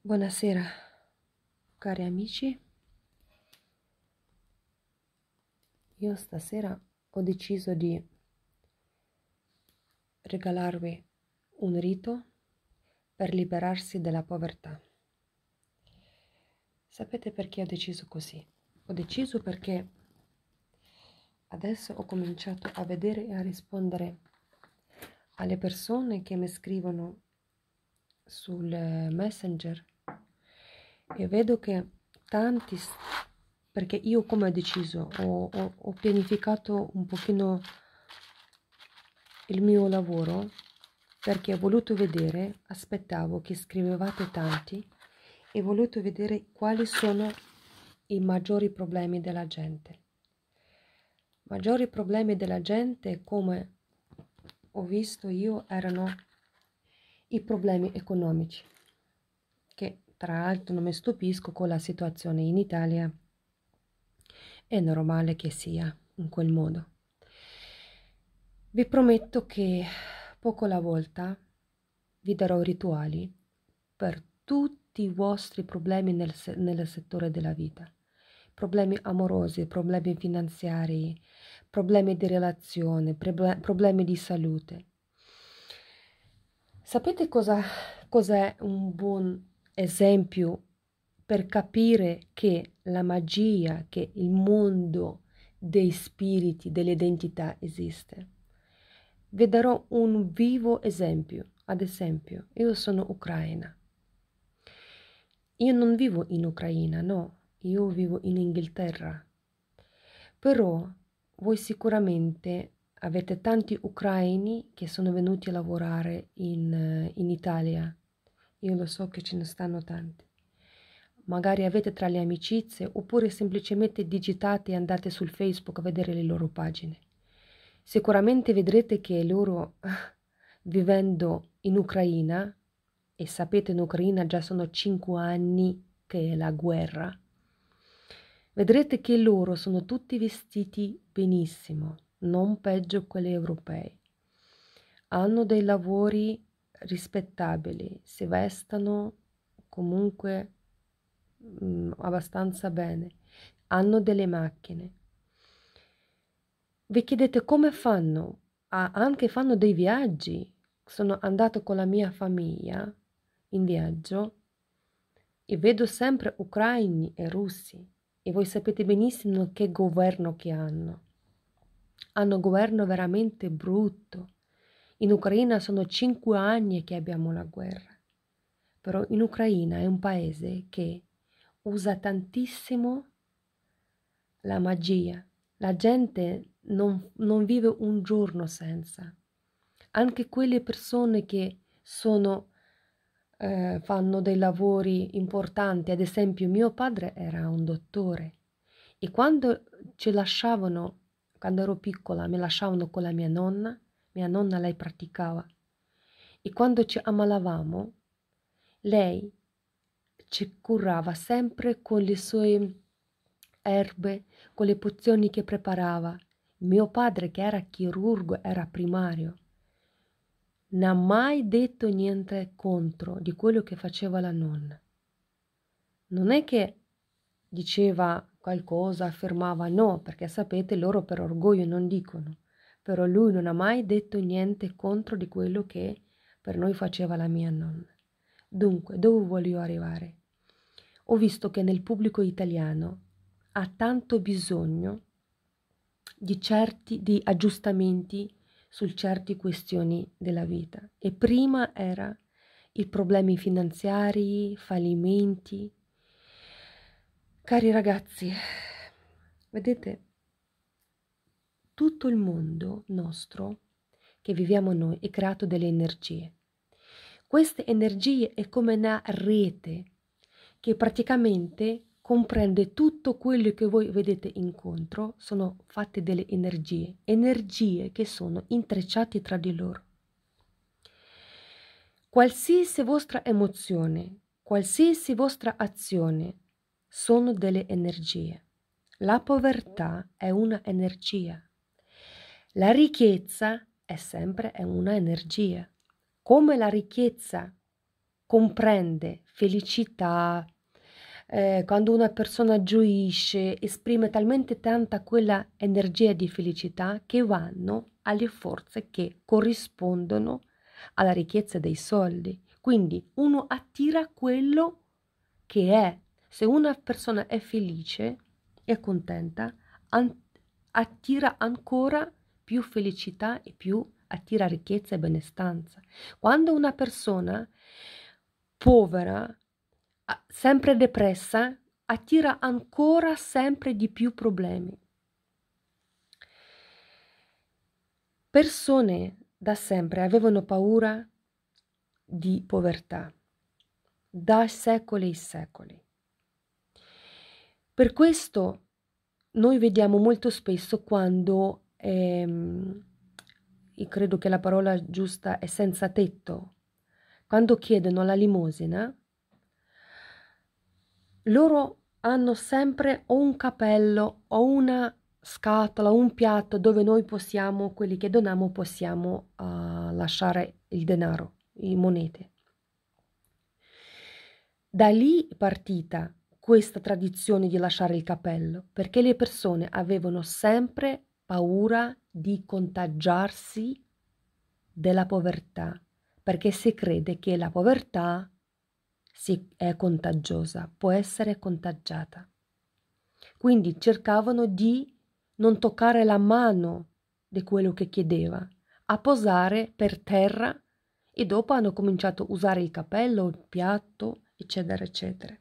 Buonasera, cari amici. Io stasera ho deciso di regalarvi un rito per liberarsi dalla povertà. Sapete perché ho deciso così? Ho deciso perché adesso ho cominciato a vedere e a rispondere alle persone che mi scrivono sul eh, messenger e vedo che tanti perché io come ho deciso ho, ho, ho pianificato un pochino il mio lavoro perché ho voluto vedere aspettavo che scrivevate tanti e ho voluto vedere quali sono i maggiori problemi della gente maggiori problemi della gente come ho visto io erano i problemi economici, che tra l'altro non mi stupisco con la situazione in Italia, è normale che sia in quel modo. Vi prometto che poco alla volta vi darò rituali per tutti i vostri problemi nel, nel settore della vita problemi amorosi, problemi finanziari, problemi di relazione, problemi di salute. Sapete cosa, cos'è un buon esempio per capire che la magia, che il mondo dei spiriti, delle identità esiste? Vi darò un vivo esempio. Ad esempio, io sono ucraina. Io non vivo in Ucraina, no, io vivo in Inghilterra. Però voi sicuramente avete tanti ucraini che sono venuti a lavorare in, eh, in Italia. Io lo so che ce ne stanno tanti. Magari avete tra le amicizie oppure semplicemente digitate e andate sul Facebook a vedere le loro pagine. Sicuramente vedrete che loro, vivendo in Ucraina, e sapete in Ucraina già sono 5 anni che è la guerra, vedrete che loro sono tutti vestiti benissimo non peggio quelli europei. Hanno dei lavori rispettabili, si vestono comunque mh, mm, abbastanza bene, hanno delle macchine. Vi chiedete come fanno? Ah, anche fanno dei viaggi. Sono andato con la mia famiglia in viaggio e vedo sempre ucraini e russi e voi sapete benissimo che governo che hanno hanno governo veramente brutto. In Ucraina sono cinque anni che abbiamo la guerra. Però in Ucraina è un paese che usa tantissimo la magia. La gente non, non vive un giorno senza. Anche quelle persone che sono, eh, fanno dei lavori importanti, ad esempio mio padre era un dottore e quando ci lasciavano quando ero piccola mi lasciavano con la mia nonna, mia nonna lei praticava. E quando ci ammalavamo, lei ci curava sempre con le sue erbe, con le pozioni che preparava. Mio padre, che era chirurgo, era primario. Non ha mai detto niente contro di quello che faceva la nonna. Non è che diceva qualcosa affermava no, perché sapete loro per orgoglio non dicono, però lui non ha mai detto niente contro di quello che per noi faceva la mia nonna. Dunque, dove voglio arrivare? Ho visto che nel pubblico italiano ha tanto bisogno di certi di aggiustamenti su certe questioni della vita e prima era i problemi finanziari, fallimenti, Cari ragazzi, vedete, tutto il mondo nostro che viviamo noi è creato delle energie. Queste energie è come una rete che praticamente comprende tutto quello che voi vedete incontro, sono fatte delle energie, energie che sono intrecciate tra di loro. Qualsiasi vostra emozione, qualsiasi vostra azione, sono delle energie. La povertà è una energia. La ricchezza è sempre una energia. Come la ricchezza comprende felicità, eh, quando una persona gioisce, esprime talmente tanta quella energia di felicità che vanno alle forze che corrispondono alla ricchezza dei soldi. Quindi uno attira quello che è se una persona è felice e contenta, an- attira ancora più felicità e più attira ricchezza e benestanza. Quando una persona povera, sempre depressa, attira ancora sempre di più problemi. Persone da sempre avevano paura di povertà, da secoli e secoli. Per questo noi vediamo molto spesso quando, ehm, credo che la parola giusta è senza tetto, quando chiedono la limosina, loro hanno sempre o un capello o una scatola, un piatto dove noi possiamo, quelli che doniamo, possiamo uh, lasciare il denaro, le monete. Da lì partita questa tradizione di lasciare il cappello, perché le persone avevano sempre paura di contagiarsi della povertà, perché si crede che la povertà si è contagiosa, può essere contagiata. Quindi cercavano di non toccare la mano di quello che chiedeva, a posare per terra e dopo hanno cominciato a usare il cappello, il piatto, eccetera, eccetera.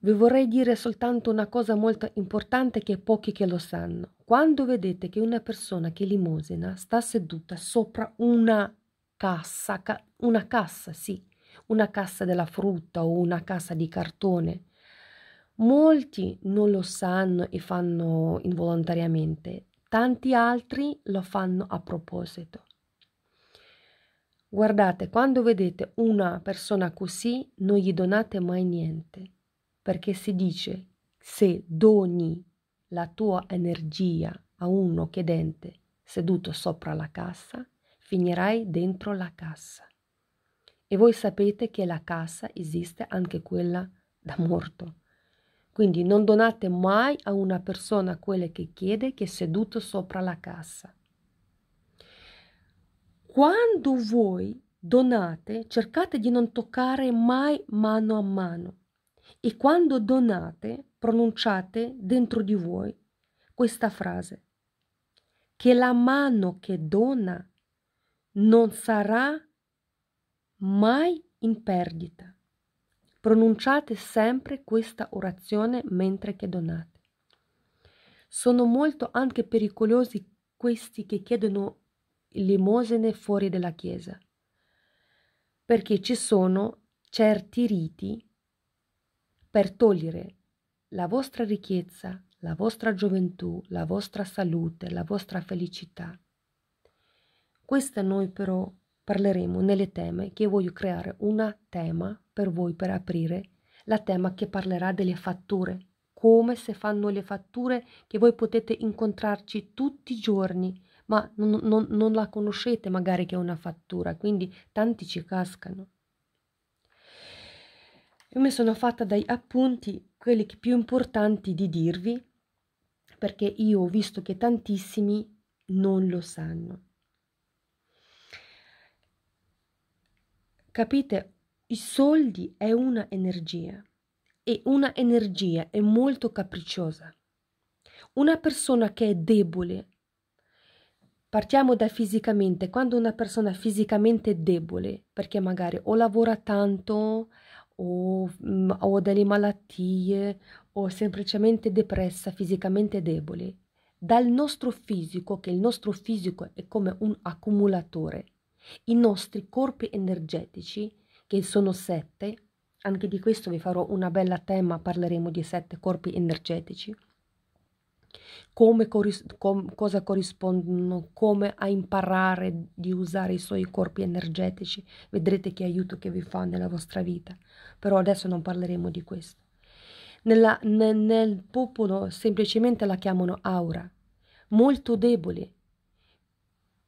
Vi vorrei dire soltanto una cosa molto importante che pochi che lo sanno. Quando vedete che una persona che limosina sta seduta sopra una cassa, una cassa, sì, una cassa della frutta o una cassa di cartone, molti non lo sanno e fanno involontariamente, tanti altri lo fanno a proposito. Guardate, quando vedete una persona così, non gli donate mai niente perché si dice se doni la tua energia a uno chiedente seduto sopra la cassa, finirai dentro la cassa. E voi sapete che la cassa esiste anche quella da morto. Quindi non donate mai a una persona quelle che chiede che è seduto sopra la cassa. Quando voi donate, cercate di non toccare mai mano a mano e quando donate, pronunciate dentro di voi questa frase, che la mano che dona non sarà mai in perdita. Pronunciate sempre questa orazione mentre che donate. Sono molto anche pericolosi questi che chiedono limosene fuori della Chiesa, perché ci sono certi riti per togliere la vostra ricchezza, la vostra gioventù, la vostra salute, la vostra felicità. Questa noi però parleremo nelle teme che voglio creare una tema per voi per aprire, la tema che parlerà delle fatture, come se fanno le fatture che voi potete incontrarci tutti i giorni, ma non, non, non la conoscete magari che è una fattura, quindi tanti ci cascano. Io mi sono fatta dai appunti quelli più importanti di dirvi perché io ho visto che tantissimi non lo sanno. Capite? I soldi è una energia e una energia è molto capricciosa. Una persona che è debole, partiamo da fisicamente, quando una persona è fisicamente debole, perché magari o lavora tanto o, mh, mm, delle malattie o semplicemente depressa, fisicamente debole, dal nostro fisico, che il nostro fisico è come un accumulatore, i nostri corpi energetici, che sono sette, anche di questo vi farò una bella tema, parleremo di sette corpi energetici, come corris- com- cosa corrispondono, come a imparare di usare i suoi corpi energetici. Vedrete che aiuto che vi fa nella vostra vita. Però adesso non parleremo di questo. Nella, ne, nel popolo semplicemente la chiamano aura, molto debole.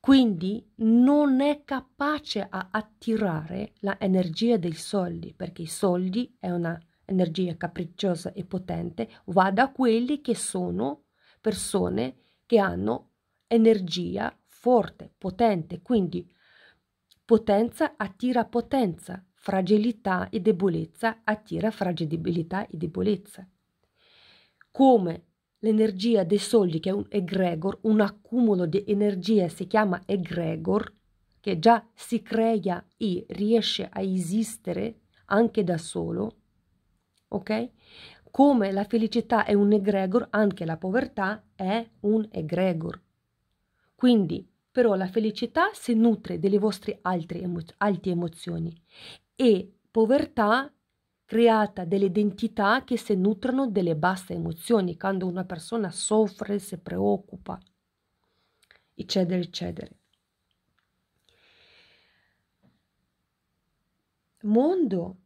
Quindi non è capace a attirare l'energia dei soldi, perché i soldi è una energia capricciosa e potente, va da quelli che sono persone che hanno energia forte, potente, quindi potenza attira potenza, fragilità e debolezza attira fragilità e debolezza. Come l'energia dei soldi, che è un egregor, un accumulo di energia si chiama egregor, che già si crea e riesce a esistere anche da solo, ok? come la felicità è un egregor, anche la povertà è un egregor. Quindi, però, la felicità si nutre delle vostre altre emo- alte emozioni e povertà creata delle identità che si nutrono delle basse emozioni, quando una persona soffre, si preoccupa, eccetera, eccetera. Mondo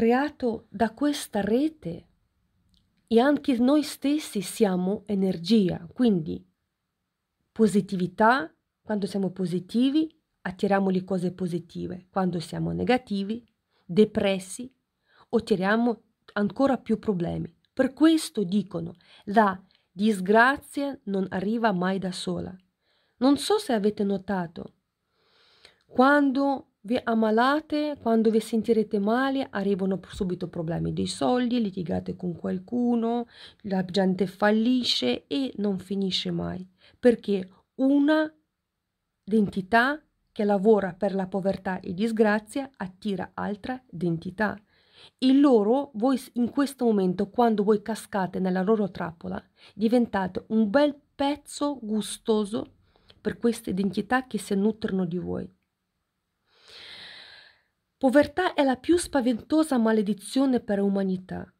creato da questa rete e anche noi stessi siamo energia, quindi positività, quando siamo positivi attiriamo le cose positive, quando siamo negativi, depressi, otteniamo ancora più problemi. Per questo dicono la disgrazia non arriva mai da sola. Non so se avete notato, quando vi ammalate, quando vi sentirete male arrivano subito problemi dei soldi, litigate con qualcuno, la gente fallisce e non finisce mai, perché una identità che lavora per la povertà e disgrazia attira altra identità. E loro, voi in questo momento, quando voi cascate nella loro trappola, diventate un bel pezzo gustoso per queste identità che si nutrono di voi Povertà è la più spaventosa maledizione per l'umanità.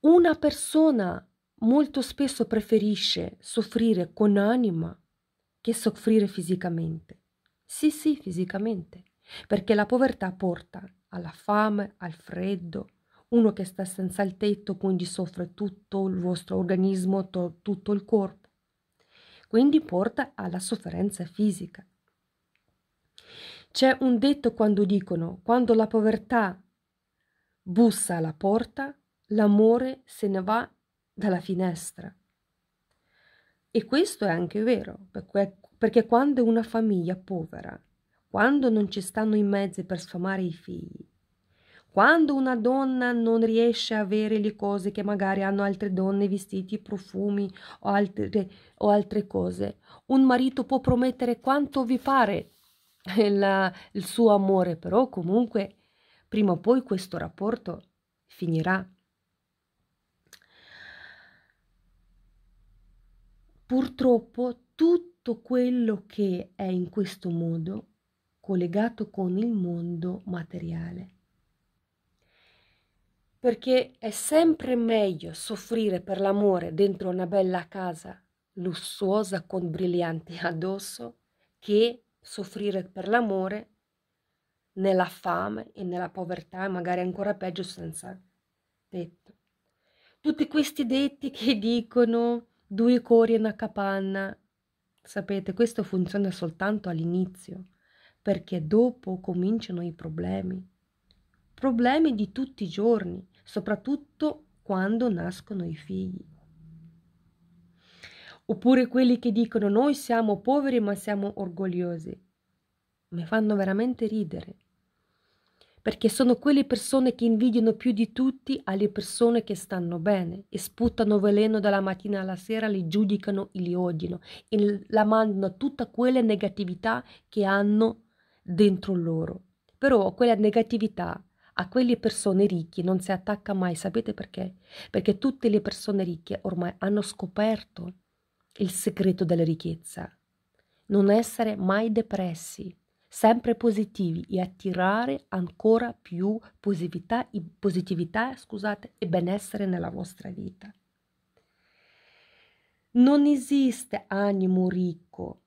Una persona molto spesso preferisce soffrire con anima che soffrire fisicamente. Sì, sì, fisicamente, perché la povertà porta alla fame, al freddo. Uno che sta senza il tetto quindi soffre tutto il vostro organismo, to- tutto il corpo. Quindi porta alla sofferenza fisica. C'è un detto quando dicono, quando la povertà bussa alla porta, l'amore se ne va dalla finestra. E questo è anche vero, perché, perché quando è una famiglia povera, quando non ci stanno i mezzi per sfamare i figli, quando una donna non riesce a avere le cose che magari hanno altre donne, vestiti, profumi o altre, o altre cose, un marito può promettere quanto vi pare la, il suo amore, però comunque prima o poi questo rapporto finirà. Purtroppo tutto quello che è in questo modo collegato con il mondo materiale. Perché è sempre meglio soffrire per l'amore dentro una bella casa lussuosa con brillanti addosso che soffrire per l'amore nella fame e nella povertà e magari ancora peggio senza tetto. Tutti questi detti che dicono due cori e una capanna, sapete, questo funziona soltanto all'inizio, perché dopo cominciano i problemi, problemi di tutti i giorni, soprattutto quando nascono i figli oppure quelli che dicono noi siamo poveri ma siamo orgogliosi. Mi fanno veramente ridere, perché sono quelle persone che invidiano più di tutti alle persone che stanno bene e sputtano veleno dalla mattina alla sera, li giudicano e li odiano e la mandano tutta quella negatività che hanno dentro loro. Però quella negatività a quelle persone ricche non si attacca mai, sapete perché? Perché tutte le persone ricche ormai hanno scoperto il segreto della ricchezza. Non essere mai depressi, sempre positivi e attirare ancora più positività, positività scusate, e benessere nella vostra vita. Non esiste animo ricco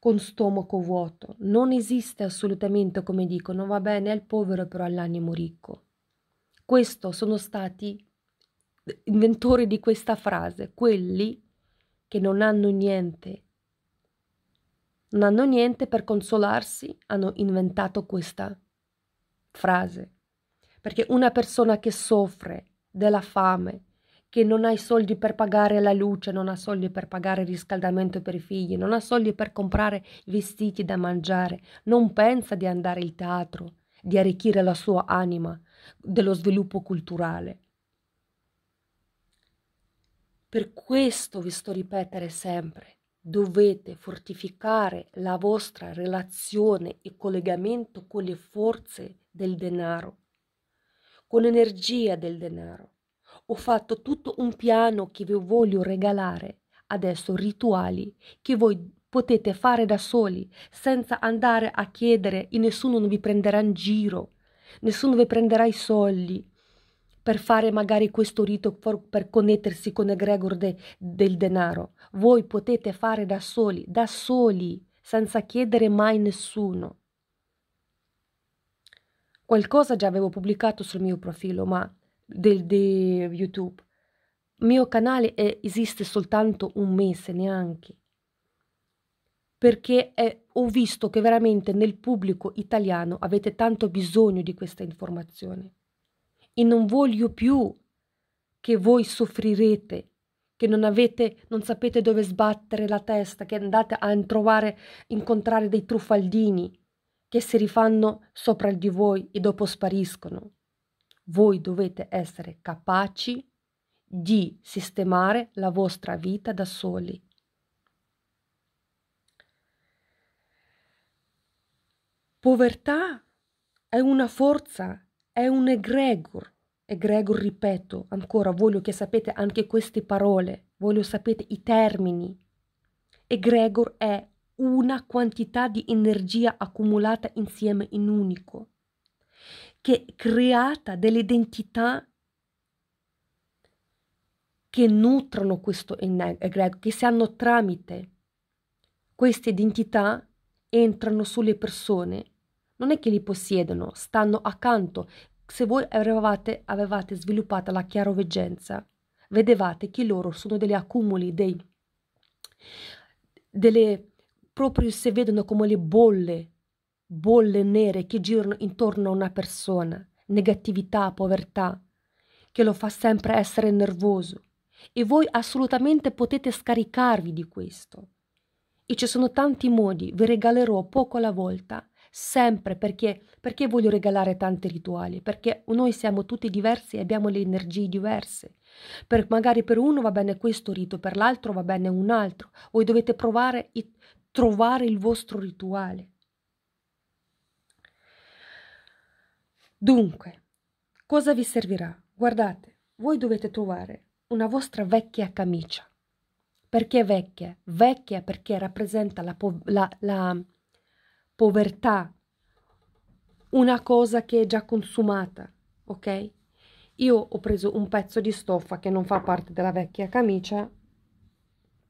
con stomaco vuoto, non esiste assolutamente come dicono, va bene, è il povero però all'animo ricco. Questo sono stati eh, inventori di questa frase, quelli che non hanno niente. Non hanno niente per consolarsi, hanno inventato questa frase. Perché una persona che soffre della fame, che non ha i soldi per pagare la luce, non ha soldi per pagare il riscaldamento per i figli, non ha soldi per comprare vestiti da mangiare, non pensa di andare al teatro, di arricchire la sua anima dello sviluppo culturale. Per questo vi sto ripetere sempre, dovete fortificare la vostra relazione e collegamento con le forze del denaro, con l'energia del denaro. Ho fatto tutto un piano che vi voglio regalare, adesso rituali che voi potete fare da soli, senza andare a chiedere e nessuno vi prenderà in giro, nessuno vi prenderà i soldi, per fare magari questo rito per connettersi con Egregor de, del denaro. Voi potete fare da soli, da soli, senza chiedere mai nessuno. Qualcosa già avevo pubblicato sul mio profilo, ma del de YouTube. Il mio canale è, esiste soltanto un mese neanche. Perché è, ho visto che veramente nel pubblico italiano avete tanto bisogno di questa informazione e non voglio più che voi soffrirete, che non avete, non sapete dove sbattere la testa, che andate a trovare, incontrare dei truffaldini che si rifanno sopra di voi e dopo spariscono. Voi dovete essere capaci di sistemare la vostra vita da soli. Povertà è una forza è un egregor. Egregor, ripeto, ancora voglio che sapete anche queste parole, voglio sapete i termini. Egregor è una quantità di energia accumulata insieme in unico, che è creata identità che nutrono questo egregor, che si hanno tramite. Queste identità entrano sulle persone non è che li possiedono, stanno accanto. Se voi avevate, avevate sviluppato la chiaroveggenza, vedevate che loro sono degli accumuli, dei, delle, proprio se vedono come le bolle, bolle nere che girano intorno a una persona, negatività, povertà, che lo fa sempre essere nervoso. E voi assolutamente potete scaricarvi di questo. E ci sono tanti modi, vi regalerò poco alla volta sempre perché, perché voglio regalare tanti rituali, perché noi siamo tutti diversi e abbiamo le energie diverse. Per, magari per uno va bene questo rito, per l'altro va bene un altro. Voi dovete provare e trovare il vostro rituale. Dunque, cosa vi servirà? Guardate, voi dovete trovare una vostra vecchia camicia. Perché vecchia? Vecchia perché rappresenta la, la, la, povertà, una cosa che è già consumata, ok? Io ho preso un pezzo di stoffa che non fa parte della vecchia camicia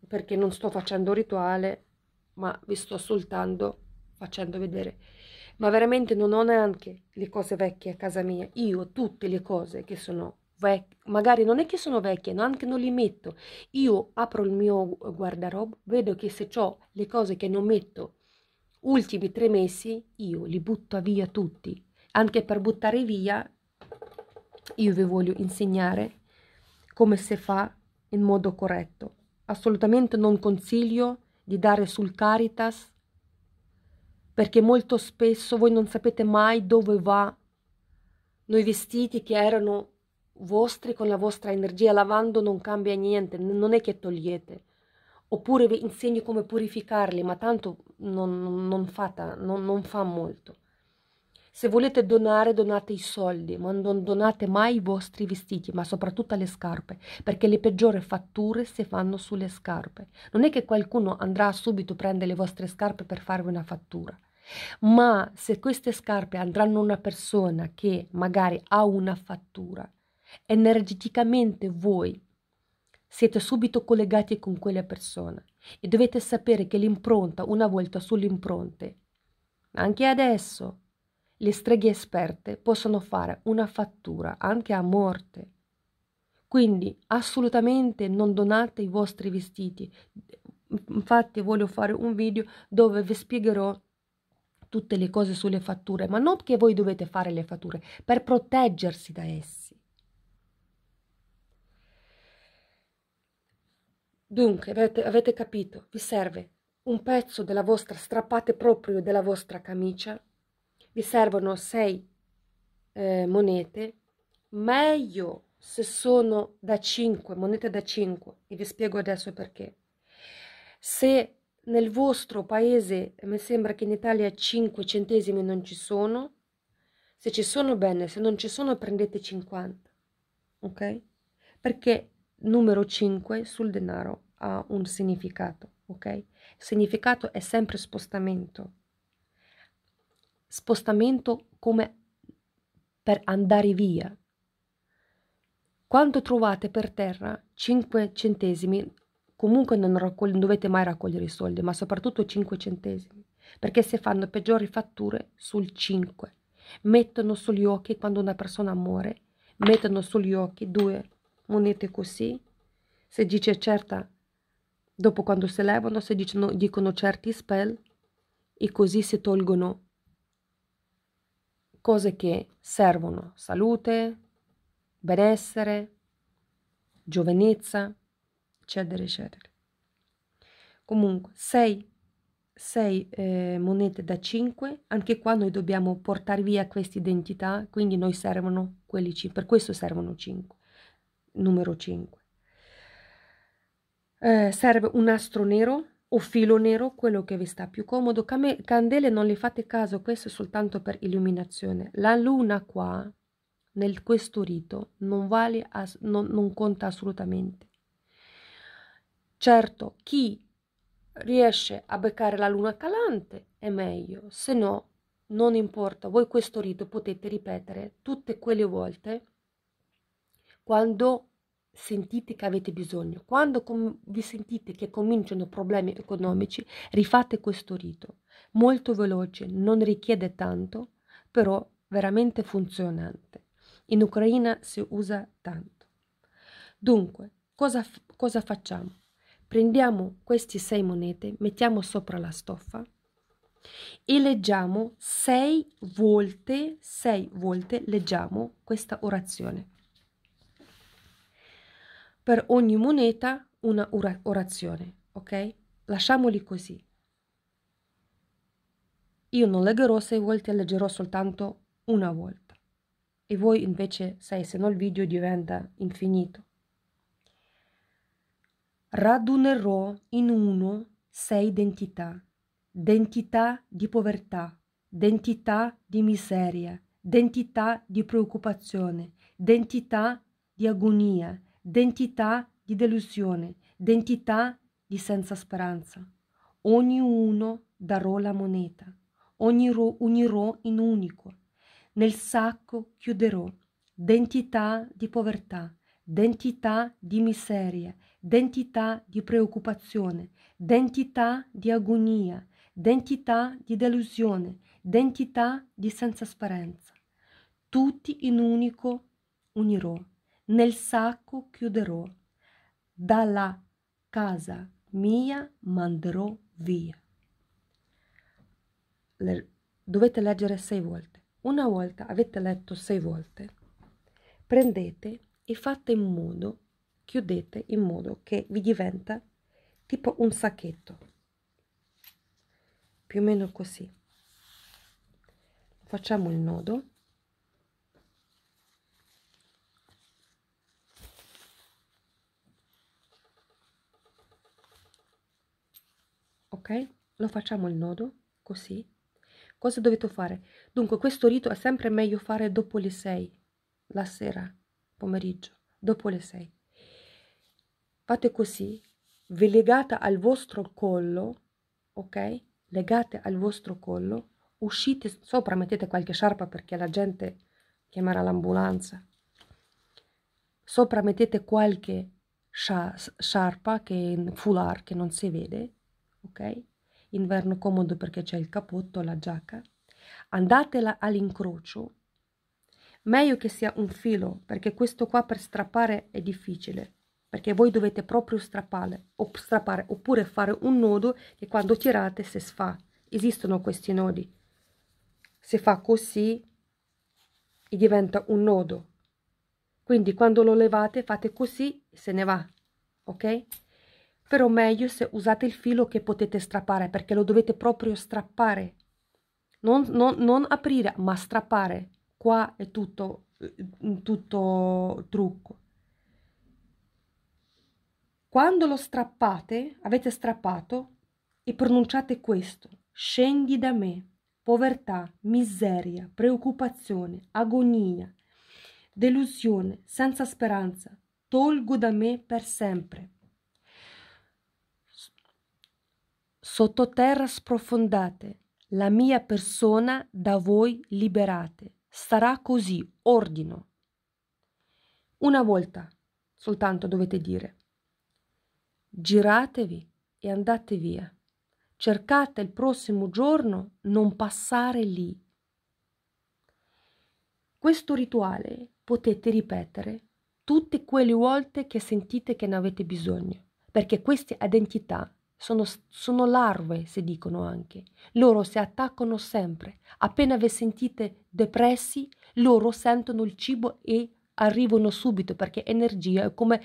perché non sto facendo rituale, ma vi sto soltanto facendo vedere. Ma veramente non ho neanche le cose vecchie a casa mia. Io tutte le cose che sono vecchie, magari non è che sono vecchie, neanche non le metto. Io apro il mio guardarobe, vedo che se ho le cose che non metto ultimi tre mesi io li butto via tutti, anche per buttare via io vi voglio insegnare come si fa in modo corretto. Assolutamente non consiglio di dare sul Caritas perché molto spesso voi non sapete mai dove va noi vestiti che erano vostri con la vostra energia lavando non cambia niente, non è che togliete oppure vi insegno come purificarli, ma tanto non, non, fata, non, non fa molto. Se volete donare, donate i soldi, ma non donate mai i vostri vestiti, ma soprattutto le scarpe, perché le peggiori fatture si fanno sulle scarpe. Non è che qualcuno andrà subito a prendere le vostre scarpe per farvi una fattura, ma se queste scarpe andranno a una persona che magari ha una fattura, energeticamente voi siete subito collegati con quella persona e dovete sapere che l'impronta, una volta sulle impronte, anche adesso, le streghe esperte possono fare una fattura anche a morte. Quindi assolutamente non donate i vostri vestiti. Infatti voglio fare un video dove vi spiegherò tutte le cose sulle fatture, ma non che voi dovete fare le fatture, per proteggersi da esse. Dunque, avete, capito, vi serve un pezzo della vostra, strappate proprio della vostra camicia, vi servono 6 eh, monete, meglio se sono da 5, monete da 5, e vi spiego adesso perché. Se nel vostro paese, eh, mi sembra che in Italia 5 centesimi non ci sono, se ci sono bene, se non ci sono prendete 50, ok? Perché numero 5 sul denaro ha un significato, ok? significato è sempre spostamento. Spostamento come per andare via. Quanto trovate per terra 5 centesimi, comunque non, raccogli- non dovete mai raccogliere i soldi, ma soprattutto 5 centesimi, perché se fanno peggiori fatture sul 5. Mettono sugli occhi quando una persona muore, mettono sugli occhi 2, monete così, se dice certa, dopo quando si levano, se dicono, dicono certi spell e così si tolgono cose che servono, salute, benessere, giovinezza, eccetera, eccetera. Comunque, sei, 6 eh, monete da 5, anche qua noi dobbiamo portare via questa identità, quindi noi servono quelli 5, per questo servono 5 numero 5. Eh, serve un nastro nero o filo nero, quello che vi sta più comodo. Cam candele non le fate caso, questo è soltanto per illuminazione. La luna qua, nel questo rito, non, vale non, non conta assolutamente. Certo, chi riesce a beccare la luna calante è meglio, se no non importa, voi questo rito potete ripetere tutte quelle volte quando sentite che avete bisogno, quando com- vi sentite che cominciano problemi economici, rifate questo rito. Molto veloce, non richiede tanto, però veramente funzionante. In Ucraina si usa tanto. Dunque, cosa, f- cosa facciamo? Prendiamo queste sei monete, mettiamo sopra la stoffa e leggiamo sei volte, sei volte leggiamo questa orazione per ogni moneta una orazione, ok? Lasciamoli così. Io non leggerò sei volte, leggerò soltanto una volta. E voi invece, sai, se no il video diventa infinito. Radunerò in uno sei identità. Identità di povertà, identità di miseria, identità di preoccupazione, identità di agonia, dentità di delusione, dentità di senza speranza. Ognuno darò la moneta, ogni unirò in unico. Nel sacco chiuderò dentità di povertà, dentità di miseria, dentità di preoccupazione, dentità di agonia, dentità di delusione, dentità di senza speranza. Tutti in unico unirò nel sacco chiuderò, dalla casa mia manderò via. Le, dovete leggere sei volte. Una volta avete letto sei volte, prendete e fate in modo, chiudete in modo che vi diventa tipo un sacchetto. Più o meno così. Facciamo il nodo. ok? Lo facciamo il nodo, così. Cosa dovete fare? Dunque, questo rito è sempre meglio fare dopo le 6, la sera, pomeriggio, dopo le 6. Fate così, vi legate al vostro collo, ok? Legate al vostro collo, uscite sopra, mettete qualche sciarpa perché la gente chiamerà l'ambulanza. Sopra mettete qualche sciarpa, che foulard che non si vede, ok? Inverno comodo perché c'è il capotto, la giacca. Andatela all'incrocio, meglio che sia un filo, perché questo qua per strappare è difficile, perché voi dovete proprio strappare, op strappare oppure fare un nodo che quando tirate si sfa. Esistono questi nodi. Se fa così e diventa un nodo. Quindi quando lo levate fate così e se ne va, ok? però meglio se usate il filo che potete strappare perché lo dovete proprio strappare non, non, non aprire ma strappare qua è tutto eh, tutto trucco quando lo strappate avete strappato e pronunciate questo scendi da me povertà miseria preoccupazione agonia delusione senza speranza tolgo da me per sempre sottoterra sprofondate, la mia persona da voi liberate. Sarà così, ordino. Una volta soltanto dovete dire. Giratevi e andate via. Cercate il prossimo giorno non passare lì. Questo rituale potete ripetere tutte quelle volte che sentite che ne avete bisogno, perché queste identità sono, sono larve, si dicono anche. Loro si attaccano sempre. Appena vi sentite depressi, loro sentono il cibo e arrivano subito perché energia è come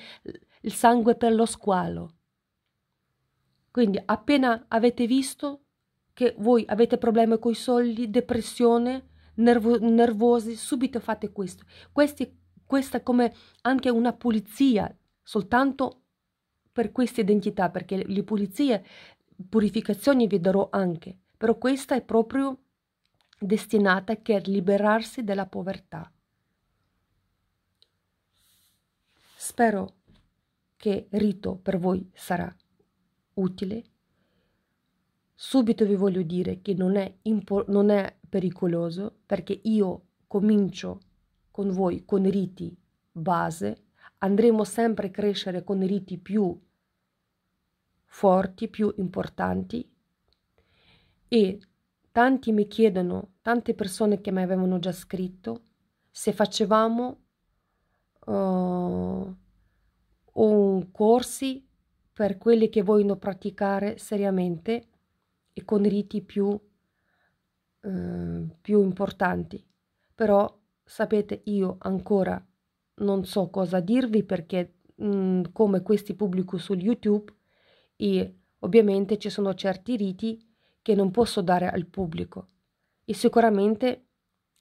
il sangue per lo squalo. Quindi appena avete visto che voi avete problemi con i soldi, depressione, nervo- nervosi, subito fate questo. Questi, questa è come anche una pulizia, soltanto per questa identità, perché le pulizie, purificazioni vi darò anche, però questa è proprio destinata a liberarsi dalla povertà. Spero che rito per voi sarà utile. Subito vi voglio dire che non è, non è pericoloso perché io comincio con voi con riti base, andremo sempre a crescere con riti più forti, più importanti e tanti mi chiedono, tante persone che mi avevano già scritto, se facevamo uh, eh, un corsi per quelli che vogliono praticare seriamente e con riti più, eh, più importanti. Però sapete, io ancora non so cosa dirvi perché mh, mm, come questi pubblico su YouTube e ovviamente ci sono certi riti che non posso dare al pubblico e sicuramente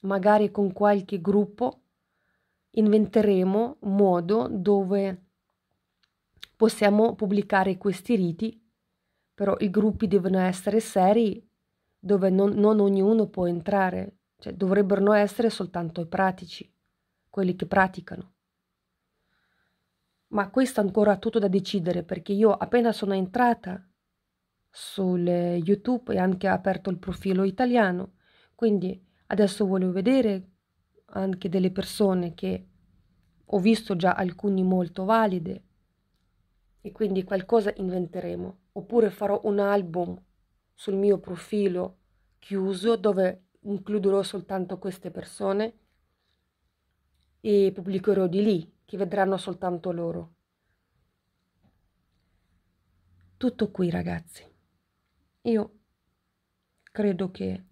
magari con qualche gruppo inventeremo un modo dove possiamo pubblicare questi riti, però i gruppi devono essere seri dove non, non ognuno può entrare, cioè dovrebbero essere soltanto i pratici, quelli che praticano. Ma questo ancora è tutto da decidere perché io appena sono entrata su YouTube e anche aperto il profilo italiano, quindi adesso voglio vedere anche delle persone che ho visto già alcuni molto valide e quindi qualcosa inventeremo. Oppure farò un album sul mio profilo chiuso dove includerò soltanto queste persone e pubblicherò di lì che vedranno soltanto loro. Tutto qui ragazzi. Io credo che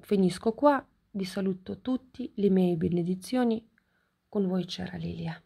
finisco qua, vi saluto tutti, le mie benedizioni, con voi c'era Lilia.